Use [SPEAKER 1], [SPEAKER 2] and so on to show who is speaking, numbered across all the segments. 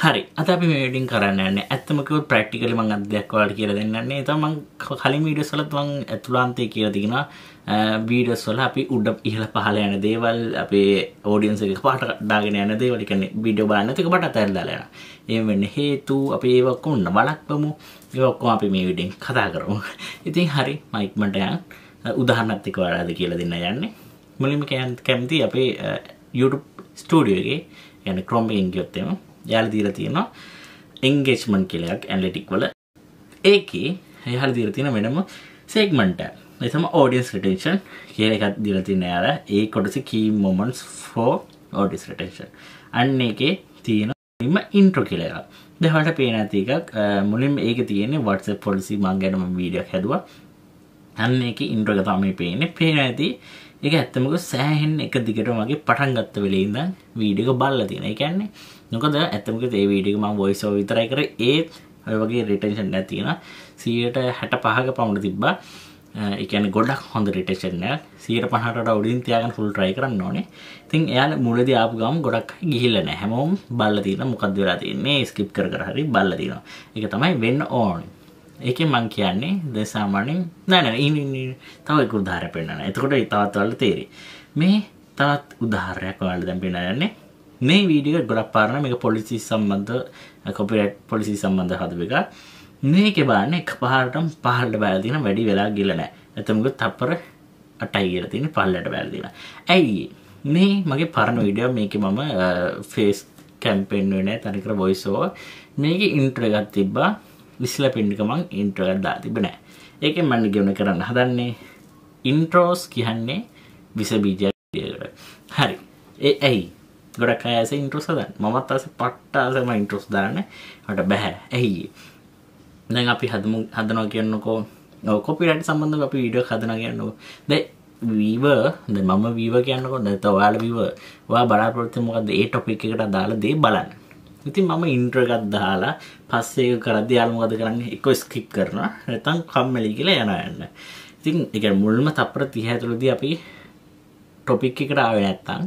[SPEAKER 1] හරි අත අපි මේටින් කරන්න න්න ඇත්තමකව ප්‍රක්ටිකල මං අදයක්වාට කියල දෙන්නන්නේ තම කලින් වීඩ සොලත් වං ඇතුලාන්තය කියලා තිගෙන වීඩස් වල අපි උඩ ඉහල පහල යන දේවල් අපේ ඕඩියන්සක පට දාගෙන යන දේවල කියන්නේ බිඩ බානතික බට තැරදාලයන ඒ වෙන්න හේතු අප ඒවක් ඔන්න බලක්පමු ඒවක්කෝ අපි මේ විඩින් කතා කරමු ඉතින් හරි මයික්මටයන් උදහන්නත්තික වඩාද කියල දෙන්න යන්නේ මුලිම කැන් කැමති අපේ YouTube ස්ටඩියගේ යන ක්‍රොම්බ ඉංගියොත්තෙම යාල දීලා තියෙනවා එන්ගේජ්මන්ට් කියලා එකක් ඇනලිටික් වල ඒකේ යාල දීලා තියෙන වෙනම සෙග්මන්ට් එකක් ඒ තමයි audience retention කියලා එකක් දීලා තියෙන යාල ඒ කොටස key moments for audience retention අන්න ඒකේ තියෙන මුලින්ම ඉන්ට්‍රෝ කියලා එකක් දැන් හොට පේන ඇති එකක් මුලින්ම ඒක තියෙන්නේ WhatsApp policy මං ගැනම වීඩියක් හැදුවා අන්න එක ඉන්ද්‍රක තමයි පේන්නේ පේන ඇති ඒක ඇත්තමක සෑහෙන් එක දිගට මගේ පටන් ගත්ත වෙලේ ඉඳන් වීඩියෝ එක බලලා තියෙනවා. ඒ කියන්නේ මොකද ඇත්තමක ඒ වීඩියෝ එක මම වොයිස් ඕවර් විතරයි කරේ ඒත් ඔය වගේ රිටෙන්ෂන් එකක් තියෙනවා. 165ක පමණ තිබ්බා. ඒ කියන්නේ ගොඩක් හොඳ රිටෙන්ෂන් එකක්. 150ට වඩා උඩින් තියාගෙන ෆුල් try කරන්න ඕනේ. ඉතින් එයාලා මුලදී ආපු ගමන් ගොඩක් ගිහිල්ලා නැහැ. හැමෝම බලලා තියෙනවා මොකද්ද වෙලා තියෙන්නේ. ස්කිප් කර කර හරි බලලා තියෙනවා. ඒක තමයි වෙන්න ඕනේ. ඒකෙන් මං කියන්නේ ද සාමාන්‍යයෙන් නෑ නෑ ඉන්න තව එක උදාහරණයක් පෙන්නන්න. එතකොට තවත් ඔයාලට තේරෙයි. මේ තවත් උදාහරණයක් ඔයාලට දැන් පෙන්නන්න යන්නේ. මේ වීඩියෝ එක ගොඩක් පාරන මේක පොලිසි සම්බන්ධ කොපිරයිට් පොලිසි සම්බන්ධ හදපු එකක්. මේකේ බලන්න එකපාරටම පහළට බැලලා තියෙන වැඩි වෙලා ගිල නෑ. එතමුක තප්පර 8යි කියලා තියෙන පහළට බැලලා තියෙන. ඇයි මේ මගේ පරණ වීඩියෝ මේකේ මම ෆේස් කැම්පේන් වෙන්නේ තනිකර වොයිස් ඕවර් මේකේ ඉන්ට්‍රෝ එකක් තිබ්බා විසිල පෙන්ඩික මං ඉන්ට්‍රගත්දා තිබෙන ඒකෙන් මන්න ගෙවන කරන්න හදන්නේ ඉන්ට්‍රෝස් කියන්නේ විසබීජයට හරි ඒ ඇයි ගොඩක් අයස ඉන්ට්‍රස් දන් මත් අස පට්ටාසම ඉන්ට්‍රස් දාන හට බැහැ ඇයි දැන් අපි හදමු හදනෝ කියන්නකෝ කොපිරට සම්බඳධ අපි විඩිය හදන කියන්නකෝ දැ වීව මම වීව කියන්නකොට නැත වාල වීව වා බලාපොරත්ත මොකද ඒ ටොපි එකට දාලා දේ බලන්න ඉතින් මම ඉන්ට්‍රගත් දාලා පස්සේ කරද්දි යාළ මොකද කරන්නේ එක්ක ස්කිප් කරනවා නැත්නම් කම්මැලි කියලා යනවා යන්න. ඉතින් ඒ කියන්නේ මුල්ම තප්පර 30 ඇතුළතදී අපි ටොපික් එකට ආවේ නැත්නම්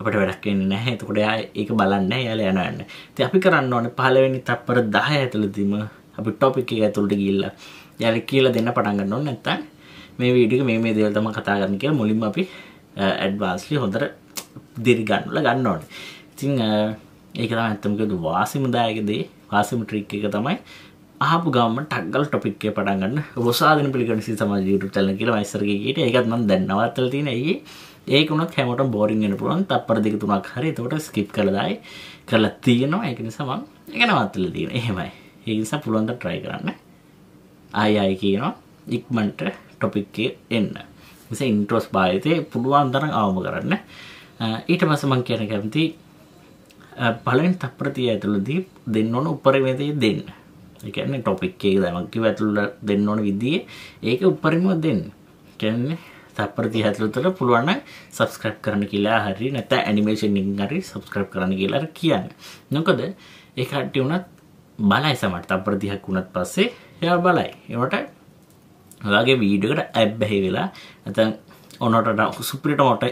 [SPEAKER 1] අපිට වැඩක් වෙන්නේ නැහැ. එතකොට එයා ඒක බලන්නේ නැහැ. එයාලා යනවා යන්න. ඉතින් අපි කරන්න ඕනේ පළවෙනි තප්පර 10 ඇතුළතදීම අපි ටොපික් එක ඇතුළට ගිහිල්ලා එයාලා කියලා දෙන්න පටන් ගන්න ඕනේ නැත්නම් මේ වීඩියෝ එක මේ මේ දේවල් තමයි කතා කරන්න කියලා මුලින්ම අපි ඇඩ්වාන්ස්ලි හොඳට දිරි ගන්නලා ගන්න ඕනේ. ඉතින් ඒක තමයි ඇත්තමකද වාසිමදායක දේ වාසිම ට්‍රික් එක තමයි ආපු ගම ටක්ගල් ටොපික්ේ පටන්ගන්න රොසාදන පිළිගන සමාජ යුට චල කියල මයිසරගේට ඒකත්ම දැන්නවත්තල තින ඒ ඒකුනත් හැමට බෝරිගෙන පුුවන් තපර දෙක තුනක් හරි තොට ස්කිප් කරදායි කරලා තියෙනවා ඒකන සමන් එකනවත්තල තියෙන එහෙමයි ඒනිසා පුළුවන්ද ට්‍රයි කරන්න අයි අයි කියනවා ඉක්මන්ට ටොපික්කේ එන්න විස ඉන්ට්‍රෝස් භාවිතය පුළුවන් දරන අවම කරන්න ඊට පසමං කියන කැමති පලෙන් තප්‍රතිය ඇතුළදී දෙන්න ඕන උපරිමතය දෙන්න එකන්න ටොපික් එක දමක්කි ඇතුළ දෙන්න ඕන විදිිය ඒක උපරිම දෙන්න කැන්නේ තපරති ඇතුළ තුළ පුළුවන්න සබස්ක්‍රප් කරන කියලා හරි නැත ඇනිමේෂන් හරි සබස්ක්‍රප් කරන කියලා කියන්න නොකද ඒ කට්ටි වුණත් බලයි සමට තපරතිහක් වුණත් පස්සේ එයා බලයි එවට වගේ වීඩකට ඇබ්බැහි වෙලා ඇතන් ඔන්නොට සුපිට මෝට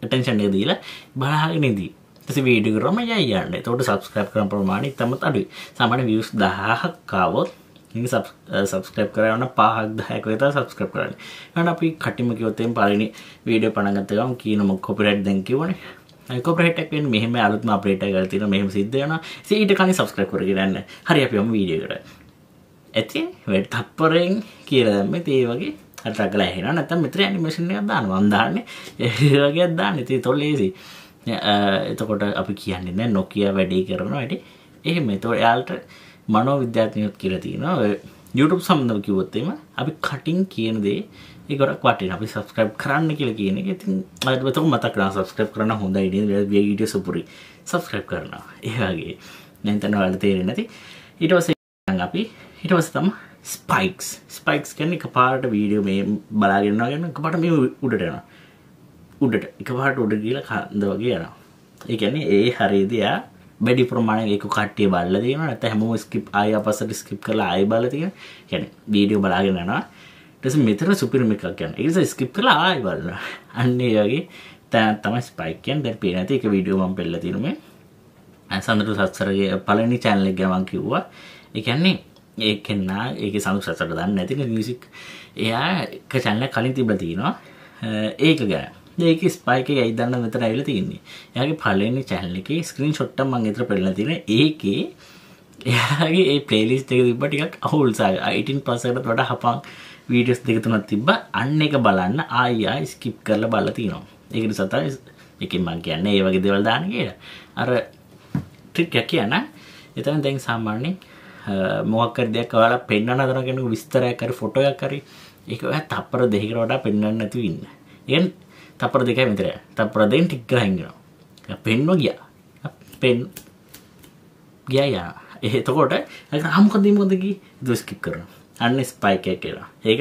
[SPEAKER 1] ටෙන්ෂන් දීලා බලාගෙනදී ඇති වීඩියෝ කරම යයි යන්න තොට සබස්ක්‍රප් කරන ප්‍රමාණය තමත් අඩුයි සමන වියස් දහහක් කාවොත් සබස්ක්‍රප් කරන්න පහක් දහයක වෙතා සබස්ක්‍රප් කරන්න ගන අපි කටිම කිවතයෙන් පලනි වීඩිය පනගතකම් කියනම කොපිරට් දැකිවන කොපරටක්ෙන් මෙහම අලුත්ම අපේට ගතින මෙහම සිද්ධයන ඊට කලින් සබස්ක්‍රප් කරගන්න හරි අපිම වීඩියකට ඇති වැට තප්පරෙන් කියලදම තේ වගේ රගල හෙන නැතම් මෙතර නිමේෂණය දාන්න වන්දාන්න ඒගේ දාන්න ති තොල්ලේසිී එතකොට අපි කියන්නේ නොකිය වැඩේ කරනවා ඇට එහෙම තො යාල්ට මනෝ විද්‍යාත්මයොත් කියරතිනවා YouTube සම්ඳව කිවොත්තේම අපි කටින් කියන දේ ඒගොඩක් වටෙන් අපි සබස්ක්‍රයිබ් කරන්න කියල කියන එක ඉතින් අයතක මතකන සබස්ක්‍රයිබ් කරන හොඳ ඉඩ ීඩිය සුපුරි සබස්ක්‍රයිබ් කරනවා ඒවාගේ නැතන වල තේරෙන නැති ඉටවස අපි හිටවස තම ස්පයික්ස් ස්පයික්ස් කැන්නේ එක පාට වීඩියෝ මේ බලාගෙන්න්නවා ගන්න පට මේ උඩටනවා උඩට එකපාට උඩ කියල කන්ද වගේ යනවා ඒකැන ඒ හරිදයා බඩි ප්‍රමාණ එක කට්ටිය බල්ල දීම ඇත හැමෝ ස්කිප් අය පසට ස්කිප් කරලා අය බලතිය ගැන බීඩියෝ බලාගෙනනවා ටෙස මෙතර සුපිරම එකක් යන එකස ස්කිප් කලා ආය බලන්න අන්නේ වගේ තැන් තමයි ස්පයිකයන් දැ පේ නැති එක වීඩියෝමම් පෙල්ල තිරුමේ සඳරු සත්සරගේ පලනි චැනල ගමන් කිව්වා එකන්නේ ඒ කෙන්නා ඒක සඳු සසට දන්න ඇතික මියසික් එයා එක චැනල කලින් තිබ තිනවා ඒක ගැන ඒක ස්පයික ඇයිදන්න මෙතර ඇවිල තින්නේ යගේ පලනි චැල්ල එක ස්ක්‍රීන් ෂොට්ට මංගේතර පෙල්ල තින ඒකේ එයාගේ ඒ පලේලිස් එක තිබ ටිකක් අවුල්සා අයිටන් පසට වට හපං වීඩස් දෙකතුනත් තිබ අන්න එක බලන්න ආයා ස්කිප් කරල බල තිනවා ඒකට සතා එක මං කියන්න ඒ වගේ දෙවල් දාන කියට අර ට්‍රික් කියන එතන දැන් සාමාන්‍යෙන් මොහක්කර දෙයක් කාලා පෙන්න්න අදරගෙන විස්තරය කර ෆොටෝයක් කරි එක තපර දෙහිකරවට පෙන්න්න නැතිවන්න එ තපර දෙකයි මෙතර තපර දෙන් ටික් කරලා හැංගෙනවා පෙන්ව ගියා පෙන් ගියා යා එතකොට අර මොකද මොකද කි දුස් ස්කිප් කරනවා අන්න ස්පයික් එක කියලා ඒක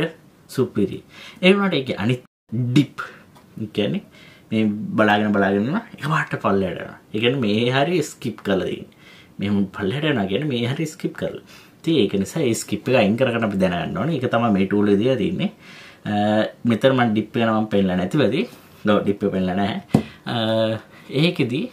[SPEAKER 1] සුපිරි ඒ වුණාට ඒක අනිත් ඩිප් කියන්නේ මේ බලාගෙන බලාගෙන ඉන්නවා එකපාරට පල්ලයට යනවා ඒ කියන්නේ මේ හැරි ස්කිප් කරලා දෙන්නේ මෙහෙම පල්ලයට යනවා කියන්නේ මේ හැරි ස්කිප් කරලා ඉතින් ඒක නිසා ඒ ස්කිප් එක අයින් කරගෙන අපි දැනගන්න ඕනේ ඒක තමයි මේ ටූල් එකේ දීලා තින්නේ මෙතර මන් ඩිප් එක නම් පෙන්නලා නැතිවදී ලෝ ඩිප්ප පෙන්ල නැහැ ඒකෙදී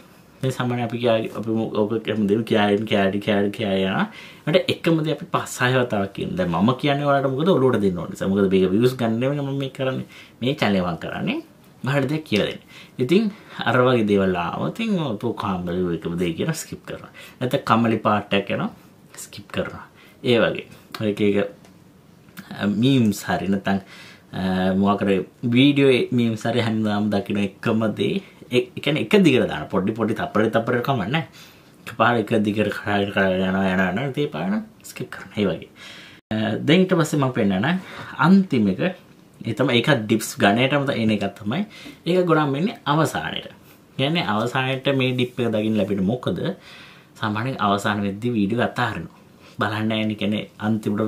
[SPEAKER 1] සමන අපි අප ඕකම දෙව කියයන් කෑඩි කෑඩ කියයනට එකමද අපි පස්සායවතාවකින්ද ම කියන වට මුද ඔලුට දෙන්න ඕන සමකද බේ විස් ගන්නම මේ කරන මේ චලවන් කරන්නේ මහට දෙයක් කියලෙන් ඉතින් අරවගේ දෙවල්ලාවතින් ඔතු කාම්බල එකම දේ කියෙන ස්කිප් කරන ඇත කමලි පාට්ටක් යන ස්කිප් කරන ඒ වගේ ඒක මීම්ස් හරිනතන් Uh, මොකර වීඩියෝ මීම් සරි හැන්දාම් දකින එකමදේ එකන එක දිගර දාන පොඩි පොඩි තපර තපර කමන්න පාර uh, එක දිගර කරාග කරගෙන යනන තේ පාන ස්කිප් කරනයි වගේ දෙන්ට පස්සෙම පෙන්න්නන අන්තිමක එතම එක ඩිප්ස් ගණයටමත එන එකත් තමයි ඒක ගොඩම් වෙන්නේ අවසානයට ගැන අවසානයට මේ ඩිප්ක දකිින් ලැබෙන මොකද සාමානෙන් අවසාන වෙද්දි වීඩිය අතාරනවා බලන්න ඇනි කෙනෙ අන්තිමට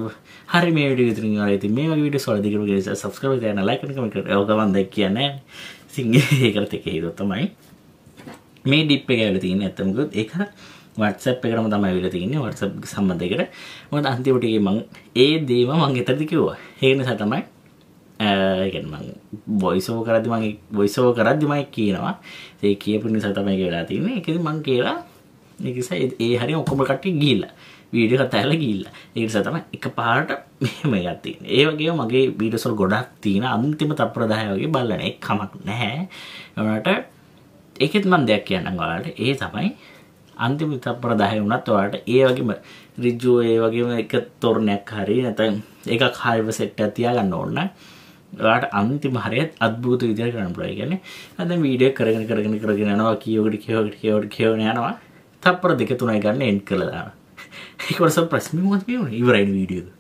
[SPEAKER 1] හරි මේ විඩිය තුරින් ති මේ විඩිය සොලදිකරු ගේ සස්කර යන ලකනකමට යෝගවන්ද කියන්න සිංහ ඒකරත එක හිදොත්තමයි මේ ඩිප් එක ඇල තින්න ඇත්තමකුත් එක වටසප් එකරම තමයි විල තින්නේ වටසප් සම්බන්ධයකට මොකද අන්තිමටගේ මං ඒ දේම මං එතරදි කිව්වා හේනසා තමයි ඒගැන්මං බොයිසෝ කරදි මගේ බොයිසෝ කරද්දි මයි කියනවා ඒ කියපු නිසා තමයි වෙලා තින්නේ එකද මං කියලා ඒනිස ඒ හරි ඔක්කොම කට්ටි ගිල්ලා වීඩිය කතඇල ගිල්ල ඒනිසා තම එක පාට මෙහෙම ගත්ති ඒවගේ මගේ වීඩසල් ගොඩක් තියෙන අන්තිම තප්‍රදායගේ බලන එක් කමක් නැහැ එනට ඒකෙත් මන් දෙයක් කියන්න ගලට ඒ තමයි අන්තිම තප්‍රදාය වුණත් ඔයාට ඒ වගේම රිජ්ජෝ ඒ වගේම එක තොරණයක් හරි නැතන් එක කාල්ව සෙට්ට තියා ගන්න ඕන්න ට අන්තිම හරියත් අත්භූත විදිර කරන්න පුලයි ගැන අද මීඩිය කරගෙන කරගෙන කරගෙන නවා කියෝගට කියෝගට කියෝට කියවන යනවා තප්පර දෙක තුනයි ගන්න එන්ඩ් කරලා දාන. ඒකට සර්ප්‍රයිස් මේ මොකක්ද මේ වුනේ? ඉවරයි වීඩියෝ එක.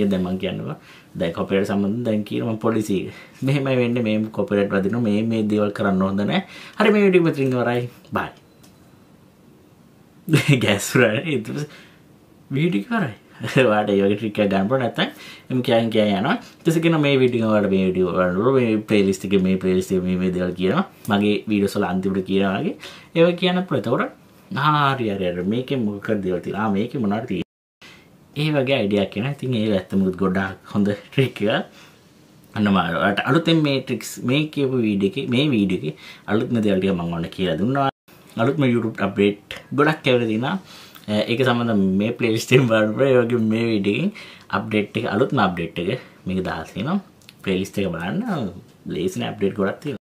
[SPEAKER 1] ඒක දැන් මම කියන්නවා. දැන් කොපිරයිට් සම්බන්ධ දැන් කියන මම පොලිසි මෙහෙමයි වෙන්නේ මේ කොපිරයිට් වදිනවා මේ මේ දේවල් කරන්න හොඳ නැහැ. හරි මේ වීඩියෝ මෙතනින් ඉවරයි. බයි. ගෑස් රෑ ඊට පස්සේ වීඩියෝ කරයි. වාට යෝග ටික ගන්නපුර නැත්තම් එම් කියන් කියන් යනවා ඊටසගෙන මේ වීඩියෝ වලට මේ වීඩියෝ වලට මේ ප්ලේලිස්ට් එකේ මේ ප්ලේලිස්ට් එකේ මේ මේ දේවල් කියනවා මගේ වීඩියෝස් වල අන්තිමට කියනවා වගේ ඒවා කියන්න පුළුවන් නාරියරයට මේක මොකක් දෙවතිලා මේක මොනට තිය ඒ වගේ අයිඩියක් කියෙන ඉතින් ඒ ඇත්තමුත් ගොඩක් හොඳ ට්‍රික අන්නමාරට අලුතෙන් මේ ට්‍රික්ස් මේ කියපු වීඩ එක මේ වීඩියක අලුත්ම දෙවල්ටිය මංවන්න කියලා දුන්නා අලුත්ම YouTube අපේට් ගොඩක් කැවරදින ඒක සමඳ මේ පලේස්ටම් බර්බය වගේ මේ විඩියකින් අප්ඩේට් එක අලුත්ම අප්ඩේට් එක මේක දහසනම් ප්‍රේලිස්ට එක බලන්න ලේසින අප්ඩේට් ගොඩක් තියෙන